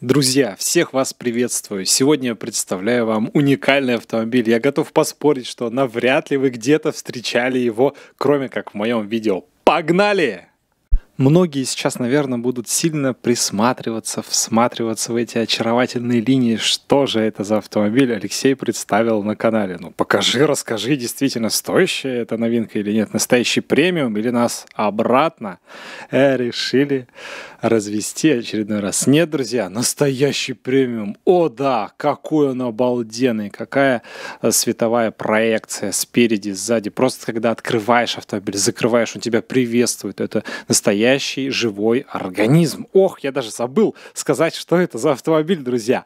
Друзья, всех вас приветствую. Сегодня я представляю вам уникальный автомобиль. Я готов поспорить, что навряд ли вы где-то встречали его, кроме как в моем видео. Погнали! Многие сейчас, наверное, будут сильно присматриваться, всматриваться в эти очаровательные линии. Что же это за автомобиль Алексей представил на канале? Ну, покажи, расскажи, действительно стоящая эта новинка или нет, настоящий премиум или нас обратно э, решили развести очередной раз. Нет, друзья, настоящий премиум. О да, какой он обалденный, какая э, световая проекция спереди, сзади. Просто когда открываешь автомобиль, закрываешь, он тебя приветствует. Это настоящий живой организм. Ох, я даже забыл сказать, что это за автомобиль, друзья.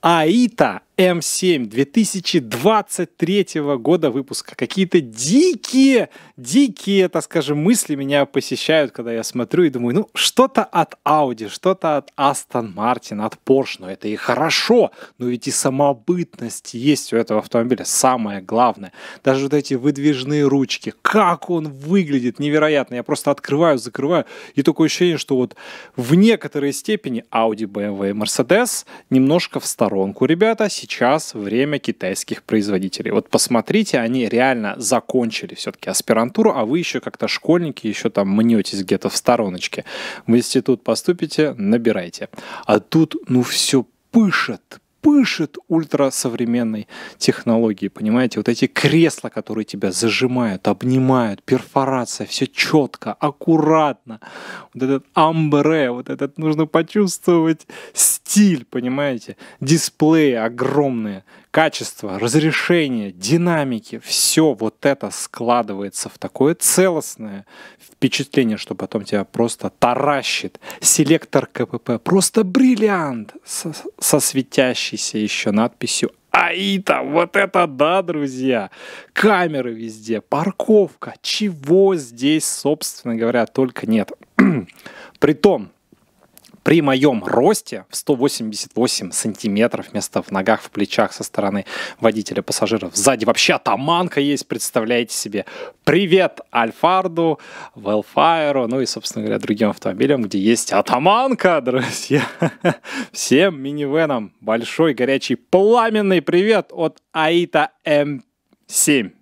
Аита М7 2023 года выпуска. Какие-то дикие, дикие, так скажем, мысли меня посещают, когда я смотрю и думаю, ну, что-то от Audi, что-то от Aston Martin, от Porsche, но ну, это и хорошо, но ведь и самобытность есть у этого автомобиля, самое главное. Даже вот эти выдвижные ручки, как он выглядит, невероятно. Я просто открываю, закрываю, и такое ощущение, что вот в некоторой степени Audi, BMW и Mercedes немножко в сторонку, ребята, сейчас сейчас время китайских производителей. Вот посмотрите, они реально закончили все-таки аспирантуру, а вы еще как-то школьники, еще там мнетесь где-то в стороночке. В институт поступите, набирайте. А тут, ну, все пышет, пышет ультрасовременной технологией. Понимаете, вот эти кресла, которые тебя зажимают, обнимают, перфорация, все четко, аккуратно. Вот этот амбре, вот этот нужно почувствовать стиль, понимаете. Дисплеи огромные, качество, разрешение, динамики, все вот это складывается в такое целостное впечатление, что потом тебя просто таращит. Селектор КПП просто бриллиант со, со светящейся еще надписью Аита, вот это да, друзья! Камеры везде, парковка, чего здесь, собственно говоря, только нет. Притом, при моем росте в 188 сантиметров вместо в ногах, в плечах со стороны водителя пассажиров. Сзади вообще атаманка есть, представляете себе. Привет Альфарду, Велфайру, ну и, собственно говоря, другим автомобилям, где есть атаманка, друзья. Всем Минивенам большой горячий пламенный привет от Аита М7.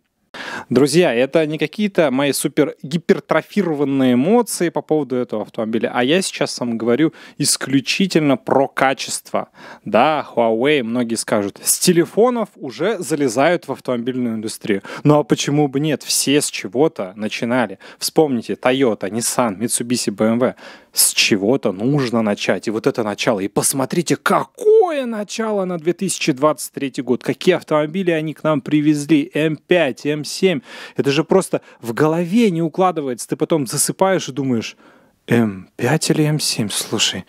Друзья, это не какие-то мои супер гипертрофированные эмоции по поводу этого автомобиля, а я сейчас вам говорю исключительно про качество. Да, Huawei, многие скажут, с телефонов уже залезают в автомобильную индустрию. Ну а почему бы нет? Все с чего-то начинали. Вспомните, Toyota, Nissan, Mitsubishi, BMW с чего-то нужно начать. И вот это начало. И посмотрите, какое начало на 2023 год. Какие автомобили они к нам привезли. М5, М7. Это же просто в голове не укладывается. Ты потом засыпаешь и думаешь, М5 или М7? Слушай,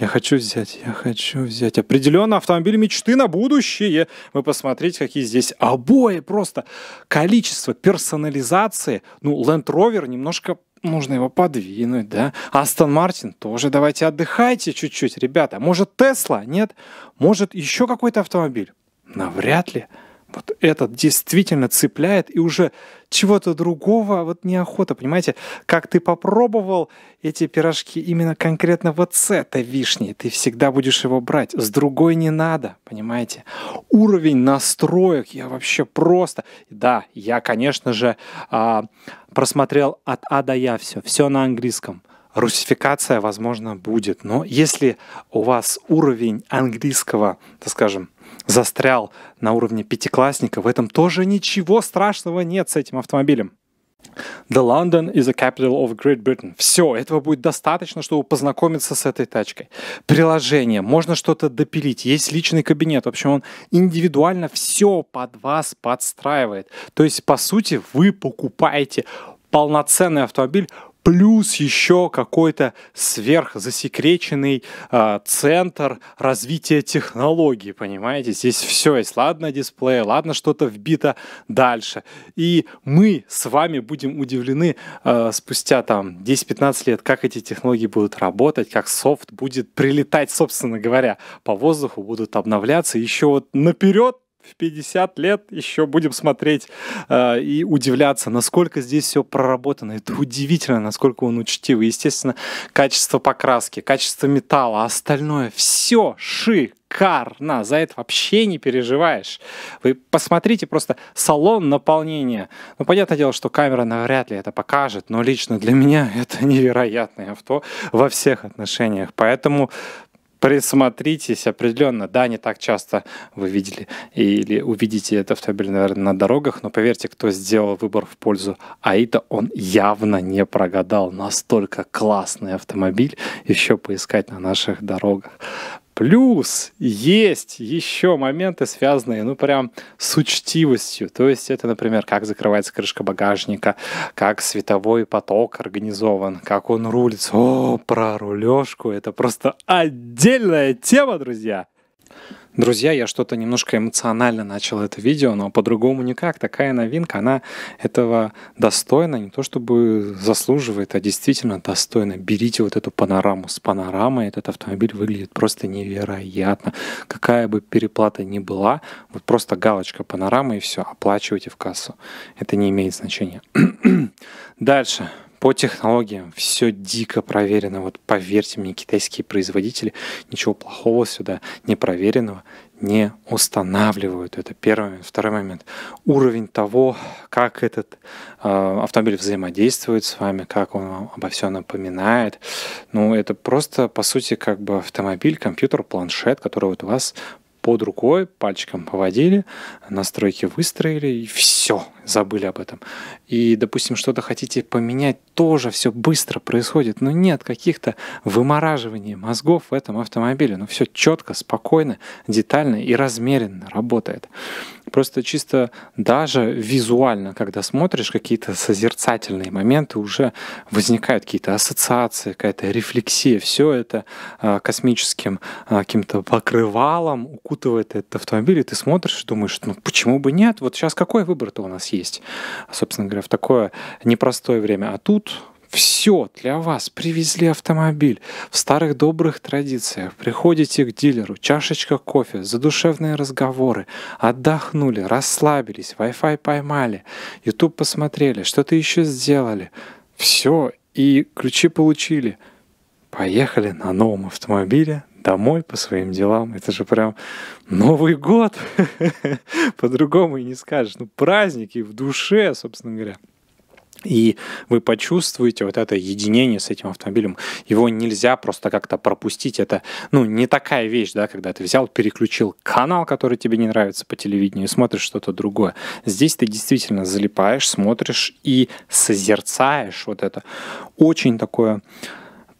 я хочу взять, я хочу взять. Определенно автомобиль мечты на будущее. Вы посмотрите, какие здесь обои. Просто количество персонализации. Ну, Land Rover немножко можно его подвинуть, да. Астон Мартин тоже. Давайте отдыхайте чуть-чуть, ребята. Может, Тесла? Нет? Может, еще какой-то автомобиль? Навряд ли вот этот действительно цепляет, и уже чего-то другого вот неохота, понимаете? Как ты попробовал эти пирожки именно конкретно вот с этой вишней, ты всегда будешь его брать, с другой не надо, понимаете? Уровень настроек, я вообще просто... Да, я, конечно же, а, просмотрел от А до Я все, все на английском. Русификация, возможно, будет, но если у вас уровень английского, так скажем, застрял на уровне пятиклассника, в этом тоже ничего страшного нет с этим автомобилем. The London is the capital of Great Britain. Все, этого будет достаточно, чтобы познакомиться с этой тачкой. Приложение, можно что-то допилить, есть личный кабинет. В общем, он индивидуально все под вас подстраивает. То есть, по сути, вы покупаете полноценный автомобиль плюс еще какой-то сверхзасекреченный э, центр развития технологий, понимаете? Здесь все есть. Ладно дисплей, ладно что-то вбито дальше. И мы с вами будем удивлены э, спустя там 10-15 лет, как эти технологии будут работать, как софт будет прилетать, собственно говоря, по воздуху, будут обновляться. Еще вот наперед в 50 лет еще будем смотреть э, и удивляться, насколько здесь все проработано. Это удивительно, насколько он учтивый. Естественно, качество покраски, качество металла, а остальное все шикарно, за это вообще не переживаешь. Вы посмотрите просто салон наполнения. Ну, понятное дело, что камера навряд ли это покажет, но лично для меня это невероятное авто во всех отношениях. Поэтому присмотритесь определенно. Да, не так часто вы видели или увидите этот автомобиль, наверное, на дорогах, но поверьте, кто сделал выбор в пользу Аида, он явно не прогадал. Настолько классный автомобиль еще поискать на наших дорогах. Плюс есть еще моменты, связанные, ну, прям с учтивостью. То есть это, например, как закрывается крышка багажника, как световой поток организован, как он рулится. О, про рулежку. Это просто отдельная тема, друзья. Друзья, я что-то немножко эмоционально начал это видео, но по-другому никак. Такая новинка, она этого достойна, не то чтобы заслуживает, а действительно достойна. Берите вот эту панораму. С панорамой этот автомобиль выглядит просто невероятно. Какая бы переплата ни была, вот просто галочка панорамы и все, оплачивайте в кассу. Это не имеет значения. Дальше. По технологиям все дико проверено. Вот поверьте мне, китайские производители ничего плохого сюда, непроверенного, не устанавливают. Это первый момент. Второй момент. Уровень того, как этот э, автомобиль взаимодействует с вами, как он вам обо всем напоминает. Ну, это просто, по сути, как бы автомобиль, компьютер, планшет, который вот у вас под рукой, пальчиком поводили, настройки выстроили, и все забыли об этом. И, допустим, что-то хотите поменять, тоже все быстро происходит, но нет каких-то вымораживаний мозгов в этом автомобиле. но ну, все четко, спокойно, детально и размеренно работает. Просто чисто даже визуально, когда смотришь какие-то созерцательные моменты, уже возникают какие-то ассоциации, какая-то рефлексия. Все это а, космическим а, каким-то покрывалом укутывает этот автомобиль, и ты смотришь и думаешь, ну почему бы нет? Вот сейчас какой выбор-то у нас нас есть, собственно говоря, в такое непростое время. А тут все для вас. Привезли автомобиль. В старых добрых традициях. Приходите к дилеру, чашечка кофе, задушевные разговоры. Отдохнули, расслабились, Wi-Fi поймали, YouTube посмотрели, что-то еще сделали. Все, и ключи получили. Поехали на новом автомобиле домой по своим делам. Это же прям Новый год. По-другому и не скажешь. Ну, праздники в душе, собственно говоря. И вы почувствуете вот это единение с этим автомобилем. Его нельзя просто как-то пропустить. Это, ну, не такая вещь, да, когда ты взял, переключил канал, который тебе не нравится по телевидению, и смотришь что-то другое. Здесь ты действительно залипаешь, смотришь и созерцаешь вот это. Очень такое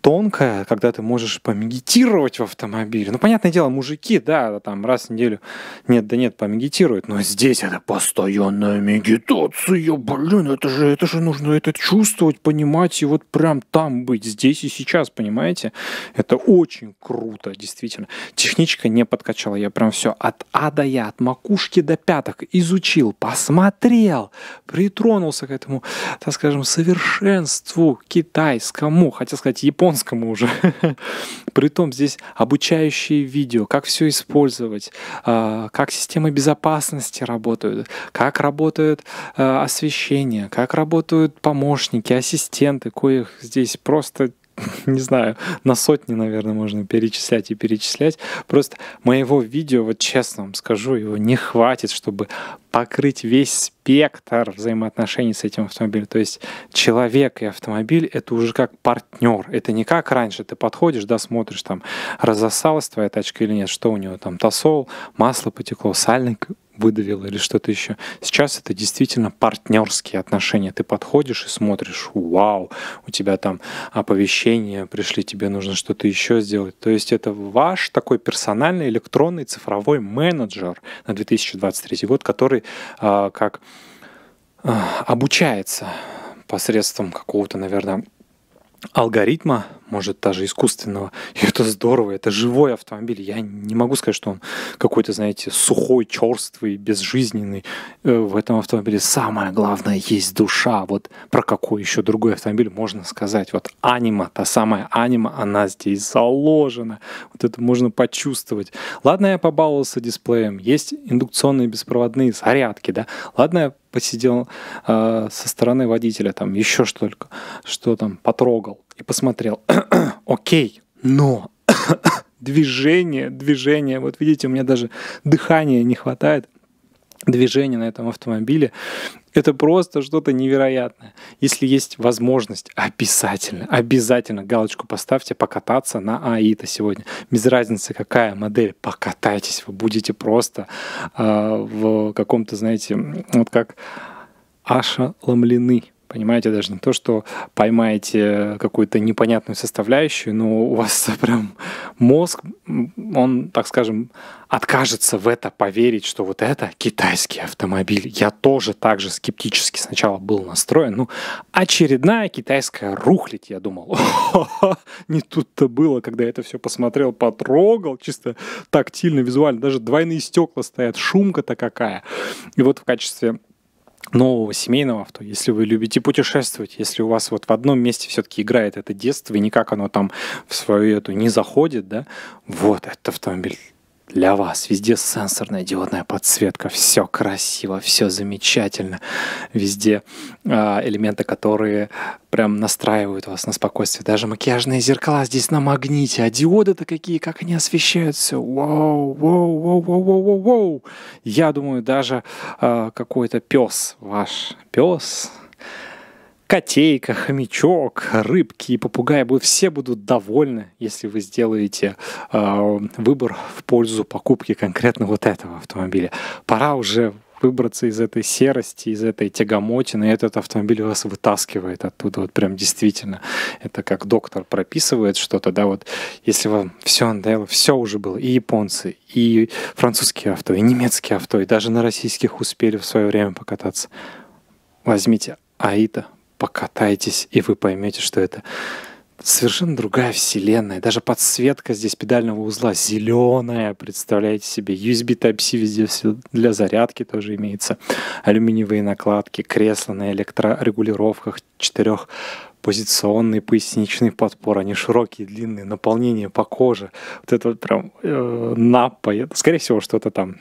тонкая, когда ты можешь помедитировать в автомобиле. Ну, понятное дело, мужики, да, там раз в неделю, нет, да нет, помедитируют, но здесь это постоянная медитация, блин, это же, это же нужно это чувствовать, понимать и вот прям там быть, здесь и сейчас, понимаете? Это очень круто, действительно. Техничка не подкачала, я прям все от А до Я, от макушки до пяток изучил, посмотрел, притронулся к этому, так скажем, совершенству китайскому, хотя сказать, японскому, японскому уже. Притом здесь обучающие видео, как все использовать, а, как системы безопасности работают, как работает а, освещение, как работают помощники, ассистенты, коих здесь просто не знаю, на сотни, наверное, можно перечислять и перечислять. Просто моего видео, вот честно вам скажу, его не хватит, чтобы покрыть весь спектр взаимоотношений с этим автомобилем. То есть человек и автомобиль — это уже как партнер. Это не как раньше. Ты подходишь, да, смотришь, там, разосалась твоя тачка или нет, что у него там, тосол, масло потекло, сальник выдавил или что-то еще. Сейчас это действительно партнерские отношения. Ты подходишь и смотришь, вау, у тебя там оповещения пришли, тебе нужно что-то еще сделать. То есть это ваш такой персональный электронный цифровой менеджер на 2023 год, который э, как э, обучается посредством какого-то, наверное, алгоритма, может, даже искусственного. И это здорово, это живой автомобиль. Я не могу сказать, что он какой-то, знаете, сухой, черствый, безжизненный. Э, в этом автомобиле самое главное есть душа. Вот про какой еще другой автомобиль можно сказать. Вот анима, та самая анима, она здесь заложена. Вот это можно почувствовать. Ладно, я побаловался дисплеем. Есть индукционные беспроводные зарядки, да. Ладно, я посидел э, со стороны водителя, там еще что-то, что там потрогал и посмотрел. Окей, но движение, движение. Вот видите, у меня даже дыхания не хватает. Движение на этом автомобиле. Это просто что-то невероятное. Если есть возможность, обязательно, обязательно галочку поставьте «покататься» на АИТа сегодня. Без разницы, какая модель, покатайтесь, вы будете просто э, в каком-то, знаете, вот как Аша ломлены. Понимаете, даже не то, что поймаете какую-то непонятную составляющую, но у вас прям мозг, он, так скажем, откажется в это поверить, что вот это китайский автомобиль. Я тоже так же скептически сначала был настроен. Ну, очередная китайская рухлить я думал. Не тут-то было, когда я это все посмотрел, потрогал, чисто тактильно, визуально. Даже двойные стекла стоят, шумка-то какая. И вот в качестве нового семейного авто, если вы любите путешествовать, если у вас вот в одном месте все-таки играет это детство, и никак оно там в свою эту не заходит, да, вот этот автомобиль для вас. Везде сенсорная диодная подсветка, все красиво, все замечательно. Везде э, элементы, которые прям настраивают вас на спокойствие. Даже макияжные зеркала здесь на магните, а диоды-то какие, как они освещаются все. Вау, вау, вау, вау, вау, вау, Я думаю, даже э, какой-то пес, ваш пес, котейка, хомячок, рыбки и попугаи будут, все будут довольны, если вы сделаете э, выбор в пользу покупки конкретно вот этого автомобиля. Пора уже выбраться из этой серости, из этой тягомотины. И этот автомобиль вас вытаскивает оттуда, вот прям действительно. Это как доктор прописывает что-то, да, вот если вам все надоело, все уже было, и японцы, и французские авто, и немецкие авто, и даже на российских успели в свое время покататься. Возьмите Аита, покатайтесь, и вы поймете, что это совершенно другая вселенная. Даже подсветка здесь педального узла зеленая, представляете себе. USB Type-C везде все для зарядки тоже имеется. Алюминиевые накладки, кресла на электрорегулировках, четырех позиционный поясничный подпор, они широкие, длинные, наполнение по коже, вот это вот прям э, наппа, скорее всего, что-то там,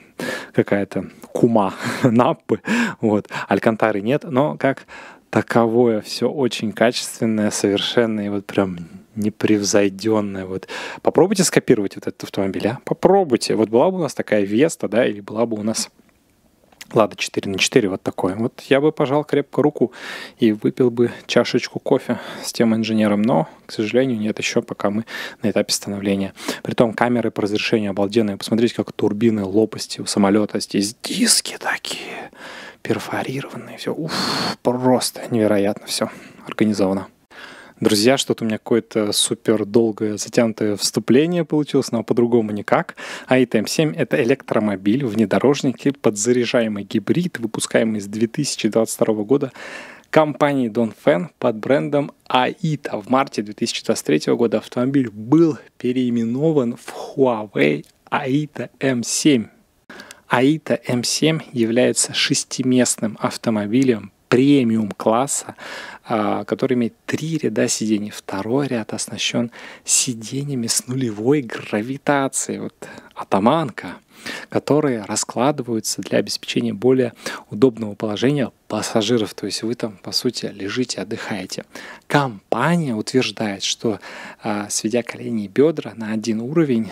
какая-то кума наппы, вот, алькантары нет, но как таковое все очень качественное, совершенное и вот прям непревзойденное. Вот. Попробуйте скопировать вот этот автомобиль, а? Попробуйте. Вот была бы у нас такая Веста, да, или была бы у нас Лада 4 на 4, вот такой. Вот я бы пожал крепко руку и выпил бы чашечку кофе с тем инженером, но, к сожалению, нет еще, пока мы на этапе становления. Притом камеры по разрешению обалденные. Посмотрите, как турбины, лопасти у самолета. Здесь диски такие перфорированные, все, уф, просто невероятно все организовано. Друзья, что-то у меня какое-то супер долгое затянутое вступление получилось, но по-другому никак. АИТМ-7 — это электромобиль, внедорожник и подзаряжаемый гибрид, выпускаемый с 2022 года компании Донфен под брендом Аита. В марте 2023 года автомобиль был переименован в Huawei Аита М7. Аита М7 является шестиместным автомобилем премиум класса, а, который имеет три ряда сидений. Второй ряд оснащен сиденьями с нулевой гравитацией. Вот атаманка, которые раскладываются для обеспечения более удобного положения пассажиров. То есть вы там, по сути, лежите, отдыхаете. Компания утверждает, что а, сведя колени и бедра на один уровень,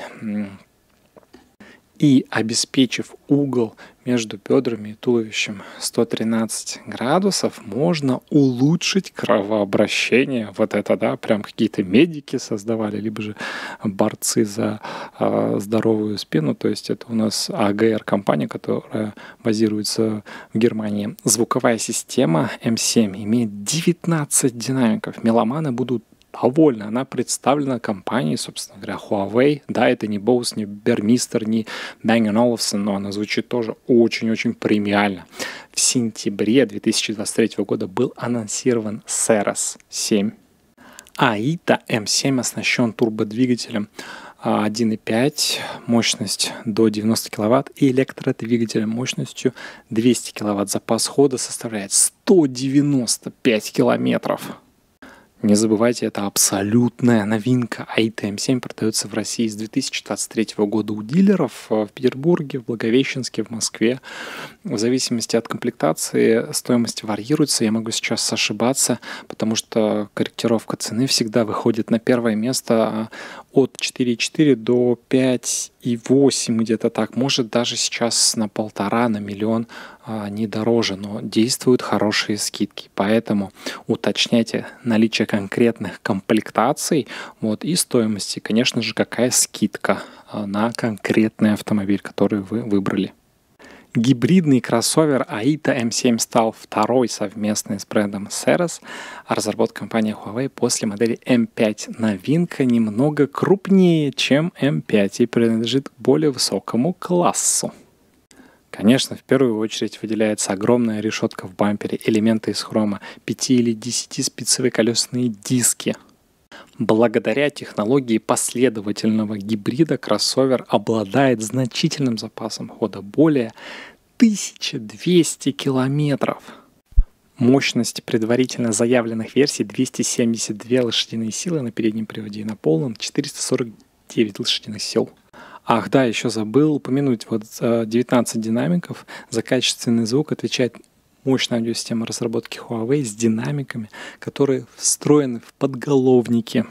и обеспечив угол между бедрами и туловищем 113 градусов, можно улучшить кровообращение. Вот это, да, прям какие-то медики создавали, либо же борцы за э, здоровую спину. То есть это у нас АГР-компания, которая базируется в Германии. Звуковая система М7 имеет 19 динамиков. Меломаны будут довольна. Она представлена компанией, собственно говоря, Huawei. Да, это не Bose, не Бермистер, не Bang Olufsen, но она звучит тоже очень-очень премиально. В сентябре 2023 года был анонсирован Ceres 7. Аита m эм 7 оснащен турбодвигателем 1,5, а, мощность до 90 кВт и электродвигателем мощностью 200 кВт. Запас хода составляет 195 километров. Не забывайте, это абсолютная новинка. ITM7 а продается в России с 2023 года у дилеров э, в Петербурге, в Благовещенске, в Москве. В зависимости от комплектации стоимость варьируется. Я могу сейчас ошибаться, потому что корректировка цены всегда выходит на первое место а, от 4,4 до 5 и 8 где-то так, может даже сейчас на полтора, на миллион а, не дороже, но действуют хорошие скидки, поэтому уточняйте наличие конкретных комплектаций вот, и стоимости, конечно же, какая скидка а, на конкретный автомобиль, который вы выбрали. Гибридный кроссовер Aita M7 стал второй совместный с брендом Seres, а разработка компании Huawei после модели M5. Новинка немного крупнее, чем M5 и принадлежит более высокому классу. Конечно, в первую очередь выделяется огромная решетка в бампере, элементы из хрома, 5 или 10 спицевые колесные диски – Благодаря технологии последовательного гибрида кроссовер обладает значительным запасом хода более 1200 километров. Мощность предварительно заявленных версий 272 лошадиные силы на переднем приводе и на полном 449 лошадиных сил. Ах да, еще забыл упомянуть, вот 19 э, динамиков за качественный звук отвечает мощная аудиосистема разработки Huawei с динамиками, которые встроены в подголовники.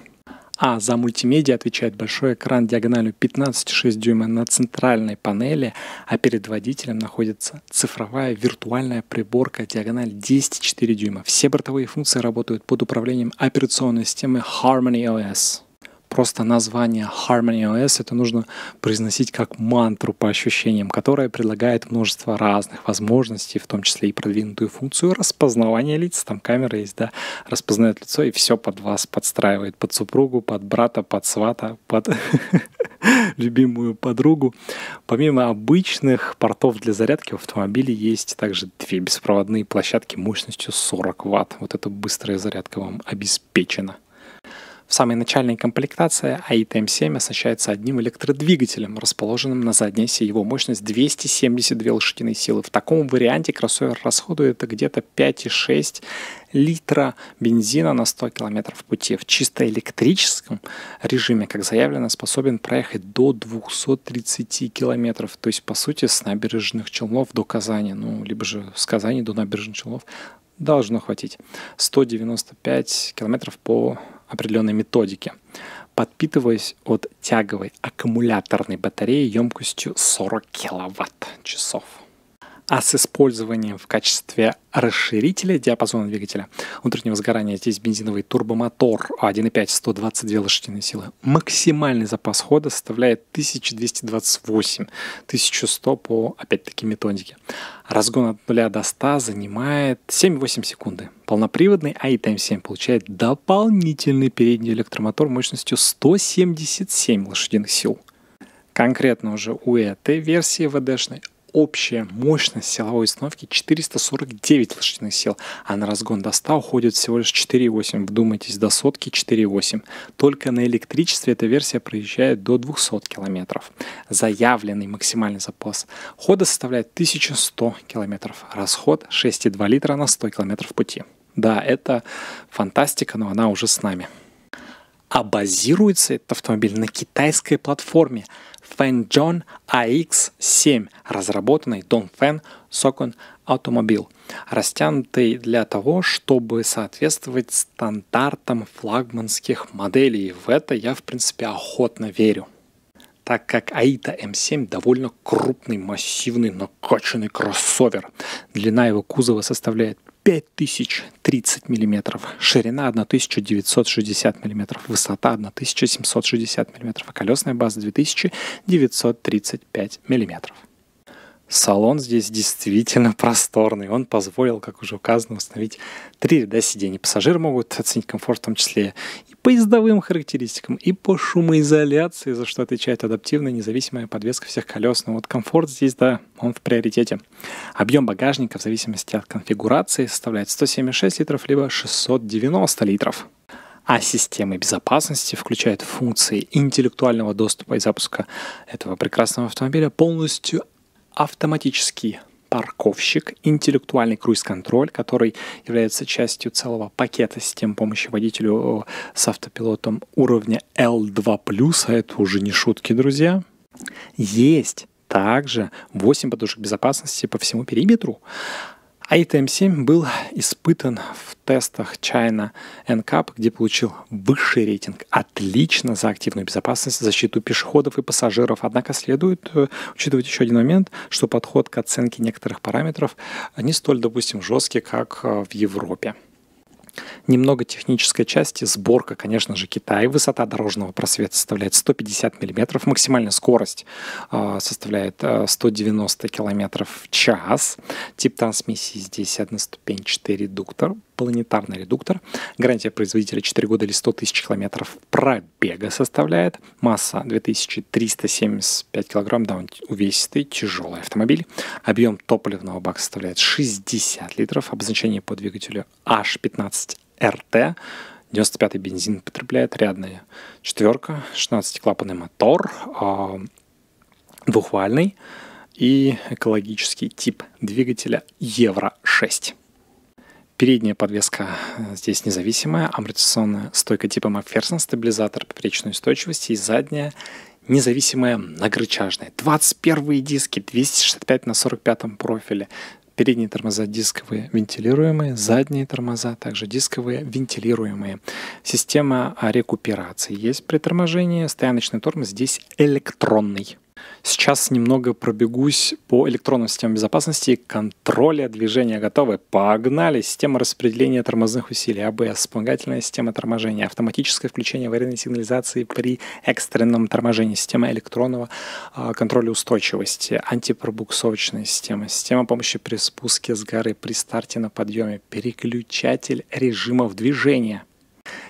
А за мультимедиа отвечает большой экран диагональю 15,6 дюйма на центральной панели, а перед водителем находится цифровая виртуальная приборка диагональ 10,4 дюйма. Все бортовые функции работают под управлением операционной системы Harmony OS просто название Harmony OS, это нужно произносить как мантру по ощущениям, которая предлагает множество разных возможностей, в том числе и продвинутую функцию распознавания лиц, там камера есть, да, распознает лицо и все под вас подстраивает, под супругу, под брата, под свата, под любимую подругу. Помимо обычных портов для зарядки в автомобиле есть также две беспроводные площадки мощностью 40 Вт. Вот эта быстрая зарядка вам обеспечена. В самой начальной комплектации АИТМ-7 оснащается одним электродвигателем, расположенным на задней оси. Его мощность 272 лошадиные силы. В таком варианте кроссовер расходует где-то 5,6 литра бензина на 100 километров пути. В чисто электрическом режиме, как заявлено, способен проехать до 230 километров. То есть, по сути, с набережных Челнов до Казани, ну, либо же с Казани до набережных Челнов должно хватить. 195 километров по определенной методике, подпитываясь от тяговой аккумуляторной батареи емкостью 40 киловатт-часов а с использованием в качестве расширителя диапазона двигателя внутреннего сгорания здесь бензиновый турбомотор 1.5 122 лошадиные силы. Максимальный запас хода составляет 1228, 1100 по, опять-таки, методике. Разгон от 0 до 100 занимает 7-8 секунды. Полноприводный i-7 получает дополнительный передний электромотор мощностью 177 лошадиных сил. Конкретно уже у этой версии ВДшной общая мощность силовой установки 449 лошадиных сил, а на разгон до 100 уходит всего лишь 4,8. Вдумайтесь, до сотки 4,8. Только на электричестве эта версия проезжает до 200 км. Заявленный максимальный запас хода составляет 1100 км. Расход 6,2 литра на 100 км пути. Да, это фантастика, но она уже с нами. А базируется этот автомобиль на китайской платформе – Фэнджон AX7, а разработанный Дон Фэн Сокон Автомобиль, растянутый для того, чтобы соответствовать стандартам флагманских моделей. В это я, в принципе, охотно верю так как AITA м 7 довольно крупный, массивный, накачанный кроссовер. Длина его кузова составляет 5030 мм, ширина 1960 мм, высота 1760 мм, колесная база 2935 мм. Салон здесь действительно просторный. Он позволил, как уже указано, установить три ряда сидений. Пассажиры могут оценить комфорт, в том числе поездовым характеристикам и по шумоизоляции, за что отвечает адаптивная независимая подвеска всех колес. Но ну вот комфорт здесь, да, он в приоритете. Объем багажника в зависимости от конфигурации составляет 176 литров либо 690 литров. А системы безопасности включают функции интеллектуального доступа и запуска этого прекрасного автомобиля полностью автоматически парковщик, интеллектуальный круиз-контроль, который является частью целого пакета систем помощи водителю э, с автопилотом уровня L2+, а это уже не шутки, друзья. Есть также 8 подушек безопасности по всему периметру, ITM-7 а был испытан в тестах China NCAP, где получил высший рейтинг «Отлично» за активную безопасность, защиту пешеходов и пассажиров. Однако следует э, учитывать еще один момент, что подход к оценке некоторых параметров не столь, допустим, жесткий, как э, в Европе. Немного технической части, сборка, конечно же, Китай. Высота дорожного просвета составляет 150 мм, максимальная скорость э, составляет 190 а, км в час. Тип трансмиссии здесь одноступенчатый редуктор планетарный редуктор. Гарантия производителя 4 года или 100 тысяч километров пробега составляет. Масса 2375 килограмм, да, он увесистый, тяжелый автомобиль. Объем топливного бака составляет 60 литров. А Обозначение по двигателю H15RT. 95-й бензин потребляет, рядная четверка, 16-клапанный мотор, а, двухвальный и экологический тип двигателя Евро 6. Передняя подвеска э, здесь независимая, амортизационная стойка типа Макферсон, стабилизатор поперечной устойчивости и задняя независимая многорычажная. 21 диски, 265 на 45 профиле. Передние тормоза дисковые вентилируемые, задние тормоза также дисковые вентилируемые. Система рекуперации есть при торможении, стояночный тормоз здесь электронный. Сейчас немного пробегусь по электронным системам безопасности и контроля движения. Готовы? Погнали! Система распределения тормозных усилий, АБС, вспомогательная система торможения, автоматическое включение аварийной сигнализации при экстренном торможении, система электронного а, контроля устойчивости, антипробуксовочная система, система помощи при спуске с горы, при старте на подъеме, переключатель режимов движения –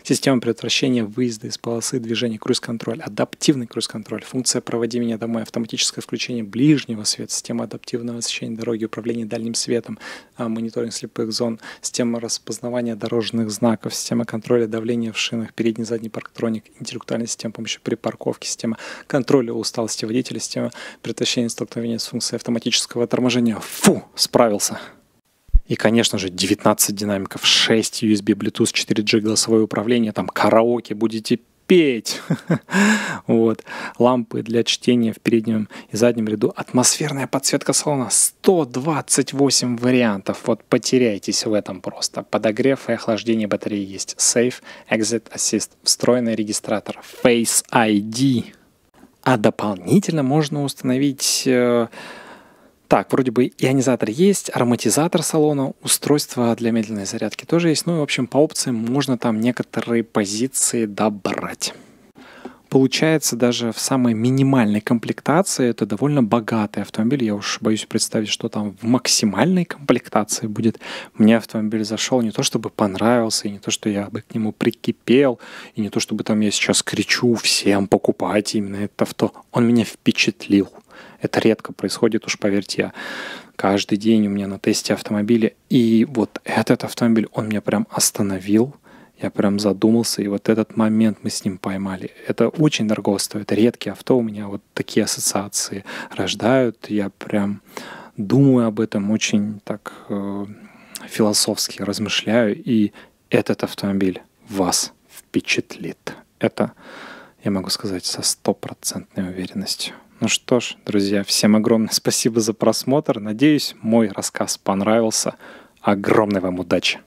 Система предотвращения выезда из полосы движения круиз-контроль, адаптивный круиз-контроль, функция «Проводи меня домой», автоматическое включение ближнего света, система адаптивного освещения дороги, управление дальним светом, а, мониторинг слепых зон, система распознавания дорожных знаков, система контроля давления в шинах, передний и задний парктроник, интеллектуальная система помощи при парковке, система контроля усталости водителя, система предотвращения столкновения с функцией автоматического торможения. Фу, справился. И, конечно же, 19 динамиков, 6 USB Bluetooth, 4G голосовое управление, там караоке будете петь. вот. Лампы для чтения в переднем и заднем ряду. Атмосферная подсветка салона. 128 вариантов. Вот потеряйтесь в этом просто. Подогрев и охлаждение батареи есть. Safe, Exit Assist, встроенный регистратор, Face ID. А дополнительно можно установить э, так, вроде бы ионизатор есть, ароматизатор салона, устройство для медленной зарядки тоже есть. Ну и, в общем, по опциям можно там некоторые позиции добрать. Получается, даже в самой минимальной комплектации это довольно богатый автомобиль. Я уж боюсь представить, что там в максимальной комплектации будет. Мне автомобиль зашел не то, чтобы понравился, и не то, что я бы к нему прикипел, и не то, чтобы там я сейчас кричу всем покупать именно это авто. Он меня впечатлил. Это редко происходит, уж поверьте, я каждый день у меня на тесте автомобиля. И вот этот автомобиль, он меня прям остановил, я прям задумался, и вот этот момент мы с ним поймали. Это очень дорого стоит, редкие авто у меня вот такие ассоциации рождают. Я прям думаю об этом очень так э, философски, размышляю, и этот автомобиль вас впечатлит. Это я могу сказать со стопроцентной уверенностью. Ну что ж, друзья, всем огромное спасибо за просмотр. Надеюсь, мой рассказ понравился. Огромной вам удачи!